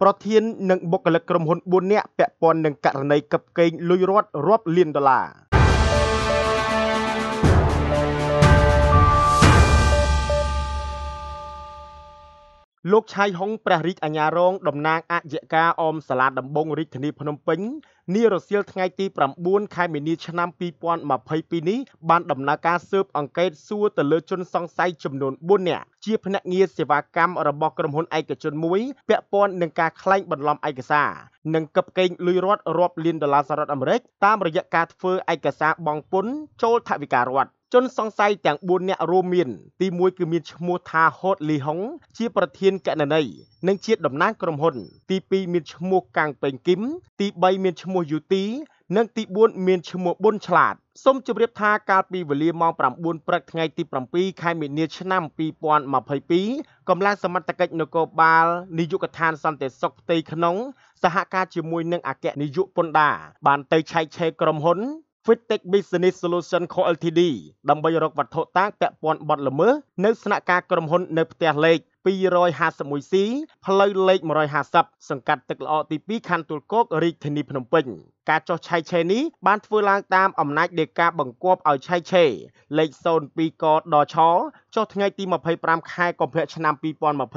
ប្រធាននិងបុគ្គលិកក្រុមហ៊ុន4នាក់ពាក់ព័ន្ធនឹងករណីកឹបកេងលុយរដ្ឋរាប់លានដុល្លារលោកឆៃហុងព្រះរាជអាជ្ញារងតំណាងអគ្គការអមសាលាដំបងរាជធានីភ្នំពេញនារសៀលថ្ងៃទី9ខែមីនាឆ្នាំ2022នេះបានដំណើរការស៊ើបអង្កេតសួរទៅលើជនសង្ស័យចំនួន4នាក់ជាភ្នាក់ងារសេវាកម្មរបស់ក្រុមហ៊ុនឯកជនមួយពាក់ព័ន្ធនឹងការក្លែងបន្លំឯកសារនិងកັບកេងលុយរដ្ឋរាប់លានដុល្លារសហរដ្ឋអាមេរិកតាមរយៈការធ្វើឯកសារបង់ពន្ធចូលថវិការដ្ឋជនសង្ស័យទាំង4នាក់រួមមាន ទី1គឺមានឈ្មោះថាហូតលីហុងជាប្រធានកណន័យនិងជាតំណាងក្រុមហ៊ុន ទី2មានឈ្មោះកាំងពេងគឹមទី3មានឈ្មោះយូទី និងទី4មានឈ្មោះប៊ុនឆ្លាតសូមជម្រាបថាកាលពីវេលាម៉ោង9ព្រឹកថ្ងៃទី7ខែមីនាឆ្នាំ2022កម្លាំងសមត្ថកិច្ចនគរបាលនាយកដ្ឋាន សន្តិសុខផ្ទៃក្នុង សហការជាមួយនឹងអគ្គនាយកពន្ធដារបានទៅឆែកឆេរក្រុមហ៊ុន Fintech Business Solution Co Ltd ដើម្បីរកវត្ថុតាងពាក់ព័ន្ធបទល្មើសនៅស្នាក់ការក្រុមហ៊ុននៅផ្ទះលេខ 251C ផ្លូវលេខ150សង្កាត់ទឹកល្អទី2ខណ្ឌទួលគោករាជធានីភ្នំពេញការចោះឆៃឆេនេះបានធ្វើឡើងតាមអំណាចនៃការបង្គាប់ឲ្យឆៃឆេលេខ02កដឆចុះថ្ងៃទី25ខែកុម្ភៈឆ្នាំ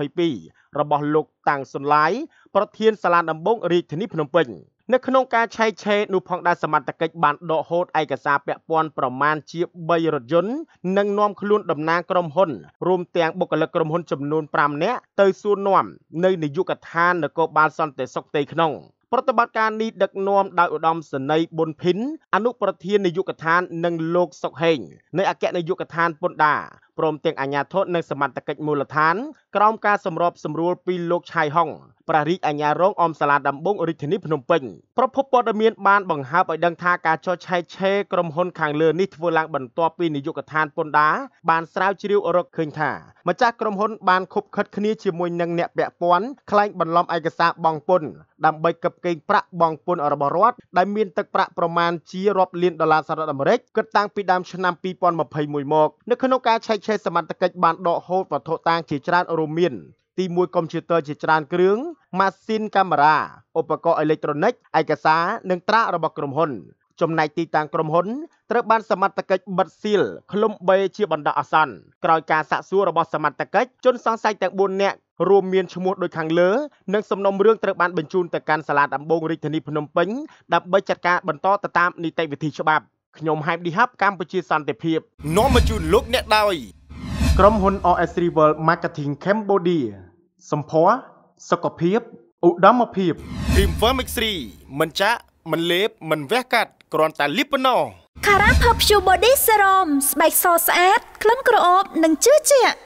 2022របស់លោកតាំងសុនឡាយប្រធានសាលាដំបងរាជធានីភ្នំពេញនៅក្នុងការឆែកឆេរនោះផងដែរសមត្ថកិច្ចបានដកហូតឯកសារពាក់ព័ន្ធប្រមាណជា3រថយន្តនិងនាំខ្លួនតំណាងក្រុមហ៊ុនរួមទាំងបុគ្គលិកក្រុមហ៊ុនចំនួន5នាក់ទៅសួរនាំនៅនាយកដ្ឋាននគរបាលសន្តិសុខផ្ទៃក្នុង ប្រតិបត្តិការនេះដឹកនាំដោយឧត្តមសេនីយ៍ប៊ុនភិនអនុប្រធាននាយកដ្ឋាននិងលោកសុកហេងនៃអគ្គនាយកដ្ឋានពន្ធដារព្រមទាំងអាជ្ញាធរនិងសមត្ថកិច្ចមូលដ្ឋាន ក្រោមការសម្របសម្រួលពីលោកឆៃហុងប្រធានអាជ្ញារងអមសាលាដំបងរាជធានីភ្នំពេញប្រពន្ធព័ត៌មានបានបង្ហើបឲ្យដឹងថាការចោទឆែកឆេរក្រុមហ៊ុនខាងលើនេះធ្វើឡើងបន្ទាប់ពីនាយកដ្ឋានពន្ធដារបានស្រាវជ្រាវរកឃើញថាម្ចាស់ក្រុមហ៊ុនបានខុបខិតគ្នាជាមួយនឹងអ្នកពាក់ព័ន្ធខ្លែងបន្លំឯកសារបង់ពន្ធដើម្បីកឹបកេងប្រាក់បង់ពន្ធរបស់រដ្ឋដែលមានទឹកប្រាក់ប្រមាណជារាប់លានដុល្លារសហរដ្ឋអាមេរិកគិតតាំងពីដើមឆ្នាំ2021មកនៅក្នុងការឆែកឆេះសមត្ថកិច្ចបានដកហូតវត្ថុតាងជាច្រើនរួមមាន ទីមួយកុំព្យូទ័រជាច្រើនគ្រឿងម៉ាស៊ីនកាមេរ៉ាឧបករណ៍អេឡិចត្រូនិកឯកសារនិងត្រារបស់ក្រុមហ៊ុន ចំណែកទីតាំងក្រុមហ៊ុនត្រូវបានសមត្ថកិច្ចបិទស៊ីលឃុំបីជាបណ្ដោះអាសន្នក្រោយការសាកសួររបស់សមត្ថកិច្ចជនសង្ស័យទាំង4នាក់រួមមានឈ្មោះដូចខាងលើនិងសំណុំរឿងត្រូវបានបញ្ជូនទៅកាន់សាលាដំបងរាជធានីភ្នំពេញដើម្បីចាត់ការបន្តទៅតាមនីតិវិធីច្បាប់ខ្ញុំហៃឌីហាប់កម្ពុជាសន្តិភាពនាំមកជូនលោកអ្នកដោយក្រុមហ៊ុន OS Rival Marketing Cambodia សម្ផស្សសុខភាពឧត្តមភាព Dreamwear Mix3 មិនចាក់មិនលេបមិនវះកាត់គ្រាន់តែលាបប៉ុណ្ណោះ Cara Perfume Body Serum ស្បែកសស្អាតក្លិនក្រអូបនិងជឿជាក់